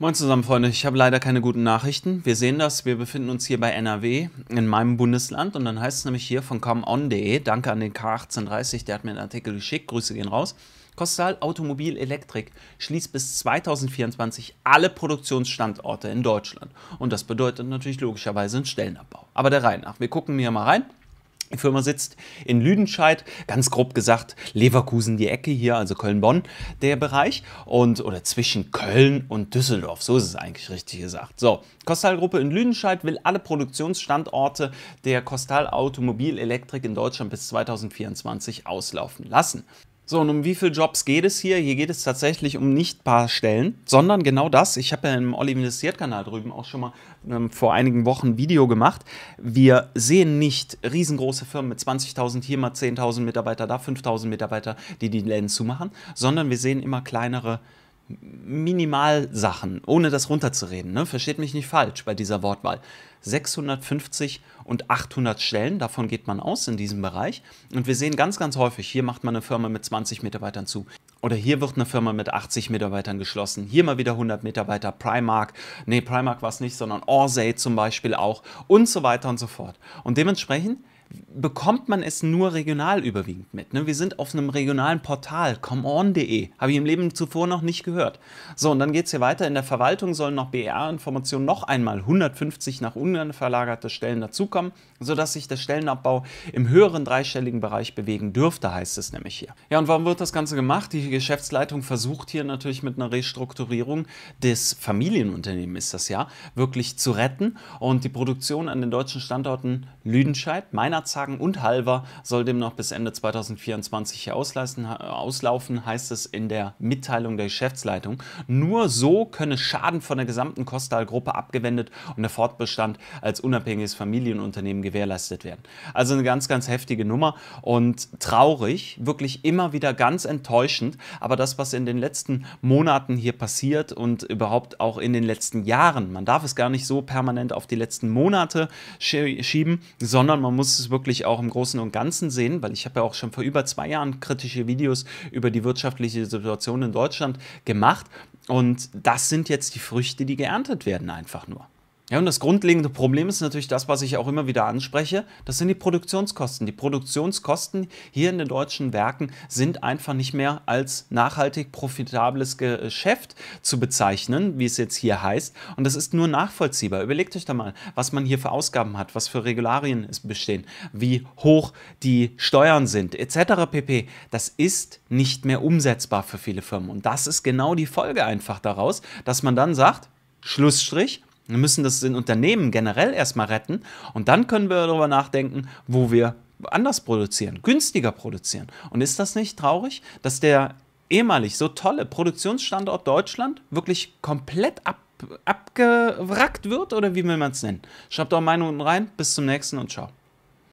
Moin zusammen, Freunde. Ich habe leider keine guten Nachrichten. Wir sehen das, wir befinden uns hier bei NRW, in meinem Bundesland. Und dann heißt es nämlich hier von comeon.de, danke an den K1830, der hat mir einen Artikel geschickt, Grüße gehen raus. Kostal Automobil Elektrik schließt bis 2024 alle Produktionsstandorte in Deutschland. Und das bedeutet natürlich logischerweise einen Stellenabbau. Aber der Reihe nach. Wir gucken hier mal rein. Firma sitzt in Lüdenscheid, ganz grob gesagt Leverkusen die Ecke hier, also Köln-Bonn der Bereich und oder zwischen Köln und Düsseldorf, so ist es eigentlich richtig gesagt. So, Kostal Gruppe in Lüdenscheid will alle Produktionsstandorte der Kostal Automobilelektrik in Deutschland bis 2024 auslaufen lassen. So, und um wie viele Jobs geht es hier? Hier geht es tatsächlich um nicht paar Stellen, sondern genau das. Ich habe ja im Olli Investiert-Kanal drüben auch schon mal ähm, vor einigen Wochen ein Video gemacht. Wir sehen nicht riesengroße Firmen mit 20.000, hier mal 10.000 Mitarbeiter, da 5.000 Mitarbeiter, die die Läden zumachen, sondern wir sehen immer kleinere Firmen Minimalsachen, ohne das runterzureden, ne? versteht mich nicht falsch bei dieser Wortwahl. 650 und 800 Stellen, davon geht man aus in diesem Bereich. Und wir sehen ganz, ganz häufig, hier macht man eine Firma mit 20 Mitarbeitern zu. Oder hier wird eine Firma mit 80 Mitarbeitern geschlossen. Hier mal wieder 100 Mitarbeiter, Primark. Nee, Primark war es nicht, sondern Orsay zum Beispiel auch und so weiter und so fort. Und dementsprechend bekommt man es nur regional überwiegend mit. Ne? Wir sind auf einem regionalen Portal, comeon.de, habe ich im Leben zuvor noch nicht gehört. So, und dann geht es hier weiter. In der Verwaltung sollen noch BR-Informationen noch einmal 150 nach Ungarn verlagerte Stellen dazukommen, sodass sich der Stellenabbau im höheren dreistelligen Bereich bewegen dürfte, heißt es nämlich hier. Ja, und warum wird das Ganze gemacht? Die Geschäftsleitung versucht hier natürlich mit einer Restrukturierung des Familienunternehmens ist das ja, wirklich zu retten und die Produktion an den deutschen Standorten Lüdenscheid, meiner Herzhagen und Halver soll demnach bis Ende 2024 auslaufen, heißt es in der Mitteilung der Geschäftsleitung. Nur so könne Schaden von der gesamten Kostal-Gruppe abgewendet und der Fortbestand als unabhängiges Familienunternehmen gewährleistet werden. Also eine ganz, ganz heftige Nummer und traurig, wirklich immer wieder ganz enttäuschend. Aber das, was in den letzten Monaten hier passiert und überhaupt auch in den letzten Jahren, man darf es gar nicht so permanent auf die letzten Monate schieben, sondern man muss es es wirklich auch im Großen und Ganzen sehen, weil ich habe ja auch schon vor über zwei Jahren kritische Videos über die wirtschaftliche Situation in Deutschland gemacht. Und das sind jetzt die Früchte, die geerntet werden, einfach nur. Ja, und das grundlegende Problem ist natürlich das, was ich auch immer wieder anspreche, das sind die Produktionskosten. Die Produktionskosten hier in den deutschen Werken sind einfach nicht mehr als nachhaltig profitables Geschäft zu bezeichnen, wie es jetzt hier heißt. Und das ist nur nachvollziehbar. Überlegt euch da mal, was man hier für Ausgaben hat, was für Regularien es bestehen, wie hoch die Steuern sind, etc. pp. Das ist nicht mehr umsetzbar für viele Firmen. Und das ist genau die Folge einfach daraus, dass man dann sagt, Schlussstrich, wir müssen das in Unternehmen generell erstmal retten und dann können wir darüber nachdenken, wo wir anders produzieren, günstiger produzieren. Und ist das nicht traurig, dass der ehemalig so tolle Produktionsstandort Deutschland wirklich komplett ab, abgewrackt wird oder wie will man es nennen? Schreibt eure unten rein, bis zum nächsten und ciao.